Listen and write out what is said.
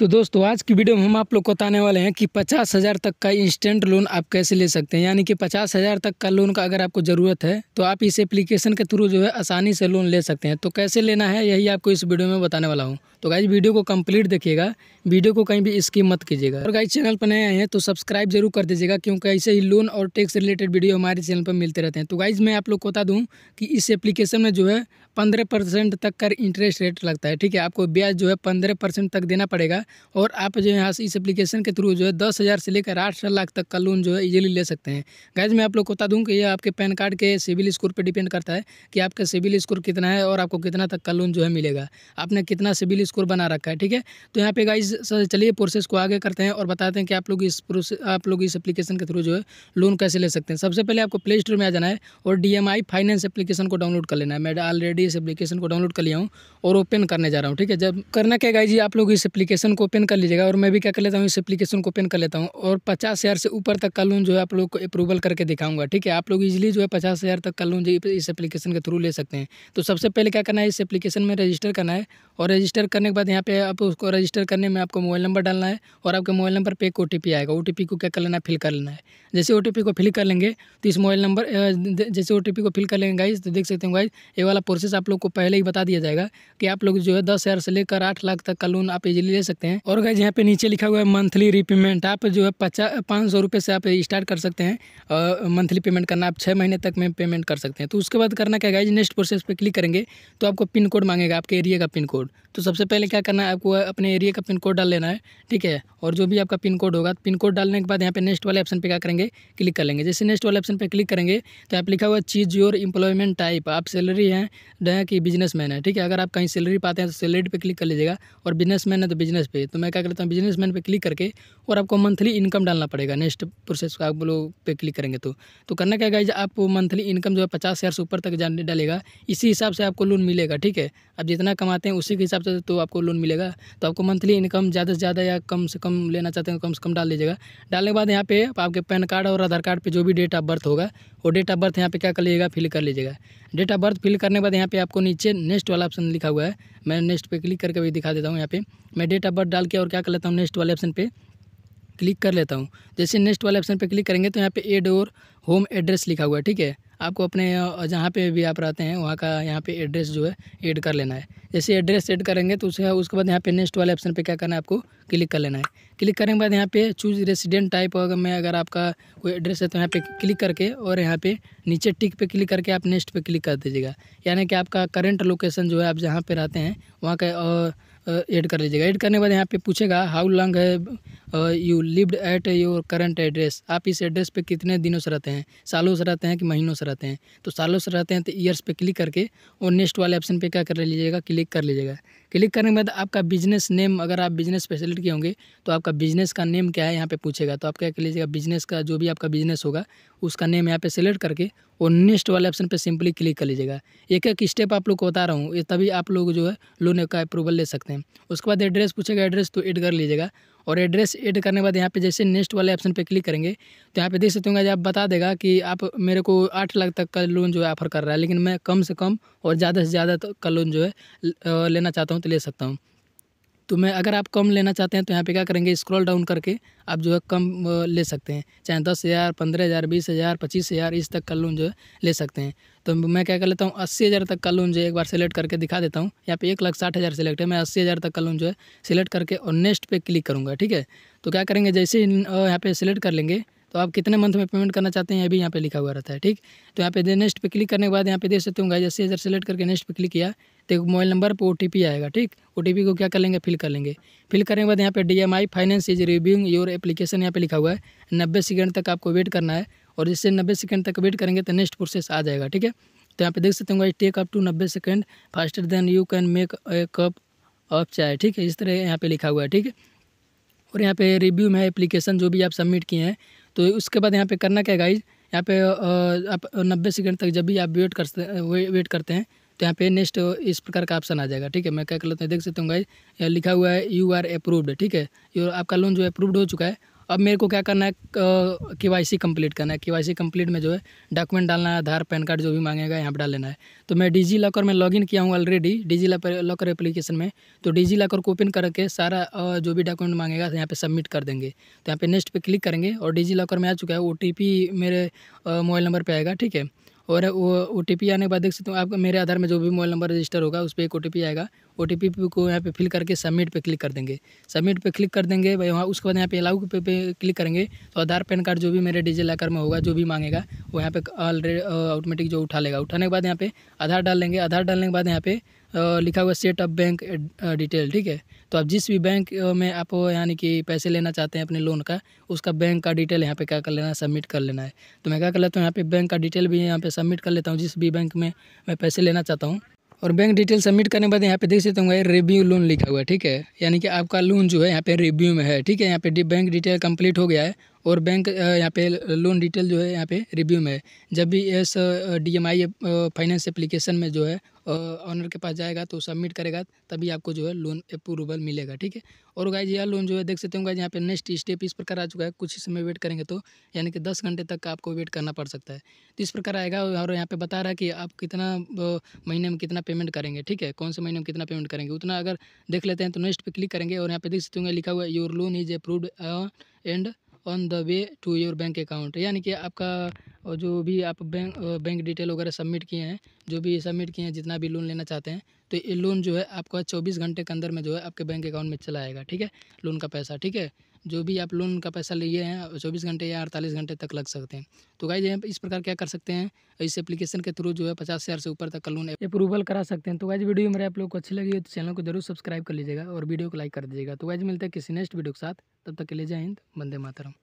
तो दोस्तों आज की वीडियो में हम आप लोग को बताने वाले हैं कि पचास हज़ार तक का इंस्टेंट लोन आप कैसे ले सकते हैं यानी कि पचास हज़ार तक का लोन का अगर आपको ज़रूरत है तो आप इस एप्लीकेशन के थ्रू जो है आसानी से लोन ले सकते हैं तो कैसे लेना है यही आपको इस वीडियो में बताने वाला हूँ तो गाइज वीडियो को कम्प्लीट देखिएगा वीडियो को कहीं भी इसकी मत कीजिएगा और गाइज चैनल पर नए आए हैं तो सब्सक्राइब जरूर कर दीजिएगा क्योंकि ऐसे ही लोन और टैक्स रिलेटेड वीडियो हमारे चैनल पर मिलते रहते हैं तो गाइज मैं आप लोग को बता दूँ कि इस एप्लीकेशन में जो है पंद्रह परसेंट तक का इंटरेस्ट रेट लगता है ठीक है आपको ब्याज जो है पंद्रह परसेंट तक देना पड़ेगा और आप जो है इस एप्लीकेशन के थ्रू जो है दस हज़ार से लेकर आठ लाख तक का लोन जो है ईजिली ले सकते हैं गैज मैं आप लोग को बता दूँ कि ये आपके पैन कार्ड के सिविल स्कोर पर डिपेंड करता है कि आपका सिविल स्कोर कितना है और आपको कितना तक का लोन जो है मिलेगा आपने कितना सिविल स्कोर बना रखा है ठीक है तो यहाँ पे गाइज चलिए प्रोसेस को आगे करते हैं और बताते हैं कि आप लोग इस आप लोग इस एप्लीकेशन के थ्रू जो है लोन कैसे ले सकते हैं सबसे पहले आपको प्ले स्टोर में आ जाना है और डी फाइनेंस एप्लीकेशन को डाउनलोड कर लेना है मैं ऑलरेडी इस एप्लीकेशन को डाउनलोड कर लिया हूँ और ओपन करने जा रहा हूँ ठीक है जब करना क्या गाइजी आप लोग इस एप्लीकेशन को ओपन कर लीजिएगा और मैं भी क्या कर लेता हूँ इस एप्लीकेशन को ओपन कर लेता हूँ और पचास हज़ार से ऊपर तक का लोन जो है आप लोग को अप्रूवल करके दिखाऊंगा ठीक है आप लोग इजीली जो है पचास हज़ार तक का लोन इस एप्लीकेशन के थ्रू ले सकते हैं तो सबसे पहले क्या करना है इस एप्लीकेशन में रजिस्टर करना है और रजिस्टर करने के बाद यहाँ पे आप उसको रजिस्टर करने में आपको मोबाइल नंबर डालना है और आपके मोबाइल नंबर पर एक ओ आएगा ओ को क्या कर लेना है फिल कर लेना है जैसे ओ को फिल कर लेंगे तो इस मोबाइल नंबर जैसे ओ को फिल कर लेंगे गाइज तो देख सकते हैं गाइज ये वाला प्रोसेस आप लोग को पहले ही बता दिया जाएगा कि आप लोग जो है दस से लेकर आठ लाख तक का लोन आप इजिली ले सकते हैं सकते हैं और गाइज यहाँ पे नीचे लिखा हुआ है मंथली रिपेमेंट आप जो है पचास पाँच सौ रुपये से आप स्टार्ट कर सकते हैं मंथली पेमेंट करना आप छः महीने तक में पेमेंट कर सकते हैं तो उसके बाद करना क्या गाइज नेक्स्ट प्रोसेस पर क्लिक करेंगे तो आपको पिन कोड मांगेगा आपके एरिया का पिन कोड तो सबसे पहले क्या करना है आपको अपने एरिया का पिन कोड डाल लेना है ठीक है और जो भी आपका पिन कोड होगा पिन कोड डालने के बाद यहाँ पे नेक्स्ट वाले ऑप्शन पे क्या करेंगे क्लिक कर लेंगे जैसे नेक्स्ट वाले ऑप्शन पे क्लिक करेंगे तो आप लिखा हुआ चीज़ योर इंप्लॉयमेंट टाइप आप सैलरी हैं कि बिजनेस है ठीक है अगर आप कहीं सैलरी पाते हैं तो सैलरी पर क्लिक कर लीजिएगा और बिजनेस है तो बिजनेस पे तो मैं क्या करता हूँ बिजनेसमैन पे क्लिक करके और आपको मंथली इनकम डालना पड़ेगा नेक्स्ट प्रोसेस का आप लोग पे क्लिक करेंगे तो तो करना क्या गाइज आप मंथली इनकम जो है पचास हज़ार से ऊपर तक जाने डालेगा इसी हिसाब से आपको लोन मिलेगा ठीक है आप जितना कमाते हैं उसी के हिसाब से तो आपको लोन मिलेगा तो आपको मंथली इनकम ज़्यादा से ज़्यादा या कम से कम लेना चाहते हैं तो कम से कम डाल लीजिएगा डालने के बाद यहाँ पे आपके पैन कार्ड और आधार कार्ड पर जो भी डेट ऑफ बर्थ होगा वो डेट ऑफ बर्थ यहाँ पे क्या कर लीजिएगा फिल कर लीजिएगा डेट ऑफ बर्थ फिल करने के बाद यहाँ पे आपको नीचे नेक्स्ट वाला ऑप्शन लिखा हुआ है मैं नेक्स्ट पे क्लिक करके भी दिखा देता हूँ यहाँ पे मैं डेट ऑफ बर्थ डाल के और क्या कर लेता हूँ नेक्स्ट वाले ऑप्शन पे क्लिक कर लेता हूँ जैसे नेक्स्ट वाले ऑप्शन पर क्लिक करेंगे तो यहाँ पे एड और होम एड्रेस लिखा हुआ है ठीक है आपको अपने जहाँ पे भी आप रहते हैं वहाँ का यहाँ पे एड्रेस जो है ऐड कर लेना है जैसे एड्रेस ऐड करेंगे तो उसे उसके बाद यहाँ पे नेक्स्ट वाले ऑप्शन पे क्या करना है आपको क्लिक कर लेना है क्लिक करने के बाद यहाँ पे चूज रेसिडेंट टाइप अगर मैं अगर आपका कोई एड्रेस है तो यहाँ पे क्लिक करके और यहाँ पे नीचे टिक पे क्लिक करके आप नेक्स्ट पे क्लिक कर दीजिएगा यानी कि आपका करंट लोकेशन जो है आप जहाँ पर रहते हैं वहाँ का ऐड कर लीजिएगा ऐड करने के बाद यहाँ पे पूछेगा how long have you lived at your current address आप इस एड्रेस पे कितने दिनों से रहते हैं सालों से रहते हैं कि महीनों से रहते हैं तो सालों से रहते हैं तो ईयर्स पे क्लिक करके और नेक्स्ट वाले ऑप्शन पे क्या कर लीजिएगा क्लिक कर लीजिएगा क्लिक करने के बाद आपका बिजनेस नेम अगर आप बिजनेस स्पेशलिस्ट के होंगे तो आपका बिजनेस का नेम क्या है यहाँ पे पूछेगा तो आप क्या कर लीजिएगा बिजनेस का जो भी आपका बिजनेस होगा उसका नेम यहाँ पे सेलेक्ट करके और नेक्स्ट वाले ऑप्शन पे सिंपली क्लिक कर लीजिएगा एक एक स्टेप आप लोग को बता रहा हूँ तभी आप लोग जो है लोन का अप्रूवल ले सकते हैं उसके बाद एड्रेस पूछेगा एड्रेस तो एड कर लीजिएगा और एड्रेस ऐड करने के बाद यहाँ पे जैसे नेक्स्ट वाले ऑप्शन पे क्लिक करेंगे तो यहाँ पे देख सकते होंगे आप बता देगा कि आप मेरे को आठ लाख तक का लोन जो है ऑफर कर रहा है लेकिन मैं कम से कम और ज़्यादा से ज़्यादा तो का लोन जो है लेना चाहता हूँ तो ले सकता हूँ तो मैं अगर आप कम लेना चाहते हैं तो यहाँ पे क्या करेंगे स्क्रॉल डाउन करके आप जो है कम ले सकते हैं चाहे दस हज़ार पंद्रह हज़ार बीस हज़ार पच्चीस हज़ार इस तक का लोन जो है ले सकते हैं तो मैं क्या कर लेता हूँ अस्सी हज़ार तक का लोन जो है एक बार सेलेक्ट करके दिखा देता हूँ यहाँ पे एक लाख साठ हज़ार सेलेक्ट है मैं अस्सी हज़ार तक का लोन जो है सिलेक्ट करके और नेक्स्ट पे क्लिक करूँगा ठीक है तो क्या करेंगे जैसे यहाँ पे सिलेक्ट कर लेंगे तो आप कितने मंथ में पेमेंट करना चाहते हैं ये भी यहाँ पे लिखा हुआ रहता है ठीक तो यहाँ पे नेक्स्ट पे क्लिक करने के बाद यहाँ पे दे सकते होंगे जैसे इधर सेलेक्ट करके नेक्स्ट पे क्लिक किया तो एक मोबाइल नंबर पर ओ आएगा ठीक ओ को क्या कर लेंगे फिल कर लेंगे फिल करने के बाद यहाँ पे D finance is reviewing your application यहाँ पे लिखा हुआ है नब्बे सेकेंड तक आपको वेट करना है और जिससे नब्बे सेकेंड तक वेट करेंगे तो नेक्स्ट प्रोसेस आ जाएगा ठीक है तो यहाँ पे देख सकते होंगे टेक अप टू नब्बे second faster than you can make a cup of chai ठीक है इस तरह यहाँ पे लिखा हुआ है ठीक है और यहाँ पे रिव्यू में एप्लीकेशन जो भी आप सबमिट किए हैं तो उसके बाद यहाँ पे करना क्या गाइज यहाँ पे आप नब्बे सेकंड तक जब भी आप वेट करते वेट करते हैं तो यहाँ पे नेक्स्ट इस प्रकार का ऑप्शन आ जाएगा ठीक है मैं क्या कर लेते हैं देख सकता हूँ गाइज लिखा हुआ है यू आर अप्रूव्ड ठीक है आपका लोन जो है अप्रूव्ड हो चुका है अब मेरे को क्या करना है के वाई सी कम्प्लीट करना है के वाई सी कम्प्लीट में जो है डॉक्यूमेंट डालना है आधार पैन कार्ड जो भी मांगेगा यहाँ पर डाल लेना है तो मैं डिजी लॉकर में लॉगिन किया हूँ ऑलरेडी डिजी लॉकर एप्लीकेशन में तो डिजी लॉकर को ओपन करके सारा जो भी डॉक्यूमेंट मांगेगा यहाँ पर सबमिट कर देंगे तो यहाँ पर नेक्स्ट पर क्लिक करेंगे और डिजी लॉकर में आ चुका है ओ मेरे मोबाइल नंबर पर आएगा ठीक है और वो ओ टी आने के बाद देख सकते हो आपका मेरे आधार में जो भी मोबाइल नंबर रजिस्टर होगा उस पर एक ओ आएगा ओ टी को यहाँ पे फिल करके सबमिट पे क्लिक कर देंगे सबमिट पे क्लिक कर देंगे भाई वहाँ उसके बाद यहाँ पे अलाउ पे, पे क्लिक करेंगे तो आधार पैन कार्ड जो भी मेरे डिजी लॉकर में होगा जो भी मांगेगा वो यहाँ पे ऑलरेडी ऑटोमेटिक uh, जो उठा लेगा उठाने के बाद यहाँ पे आधार डाल लेंगे आधार डालने के बाद यहाँ पे लिखा हुआ सेट अप बैंक डिटेल ठीक है तो आप जिस भी बैंक में आप यानी कि पैसे लेना चाहते हैं अपने लोन का उसका बैंक का डिटेल यहाँ पे क्या कर लेना है सबमिट कर लेना है तो मैं क्या कर लेता हूँ यहाँ पे बैंक का डिटेल भी यहाँ पे सबमिट कर लेता हूँ जिस भी बैंक में मैं पैसे लेना चाहता हूँ और बैंक डिटेल सबमिट करने के बाद यहाँ पे देख सकते होंगे रिव्यू लोन लिखा हुआ है ठीक है यानी कि आपका लोन जो है यहाँ पे रिव्यू में है ठीक है यहाँ पे बैंक डिटेल कंप्लीट हो गया है और बैंक यहाँ पे लोन डिटेल जो है यहाँ पे रिव्यू में है जब भी S D M I finance application में जो है ऑनर के पास जाएगा तो सबमिट करेगा तभी आपको जो है लोन अप्रूवल मिलेगा ठीक है और गाइज यह लोन जो है देख सकते हो गाइज यहाँ पे नेक्स्ट स्टेप इस प्रकार आ चुका है कुछ ही समय वेट करेंगे तो यानी कि दस घंटे तक आपको वेट करना पड़ सकता है तो इस प्रकार आएगा और यहाँ पे बता रहा है कि आप कितना महीने में कितना पेमेंट करेंगे ठीक है कौन से महीने में कितना पेमेंट करेंगे उतना अगर देख लेते हैं तो नेक्स्ट पर क्लिक करेंगे और यहाँ पे देख सकते होंगे लिखा हुआ है your loan is approve and on the way to your bank account यानी कि आपका जो भी आप बैंक बैंक डिटेल वगैरह सबमिट किए हैं जो भी सबमिट किए हैं जितना भी लोन लेना चाहते हैं तो ये लोन जो है आपका चौबीस घंटे के अंदर में जो है आपके बैंक अकाउंट में चला आएगा ठीक है लोन का पैसा ठीक है जो भी आप लोन का पैसा लिए हैं चौबीस घंटे या अड़तालीस घंटे तक लग सकते हैं तो गाइज यहाँ इस प्रकार क्या कर सकते हैं इस एप्लीकेशन के थ्रू जो है पचास हज़ार से ऊपर तक का लोन अप्रूवल करा सकते हैं तो गाइज वीडियो मेरे आप लोग को अच्छी लगी है तो चैनल को जरूर सब्सक्राइब कर लीजिएगा और वीडियो को लाइक कर दीजिएगा तो गाइज मिलते हैं किसी नेक्स्ट वीडियो के साथ तब तक के लिए जय हिंद बंदे मातरम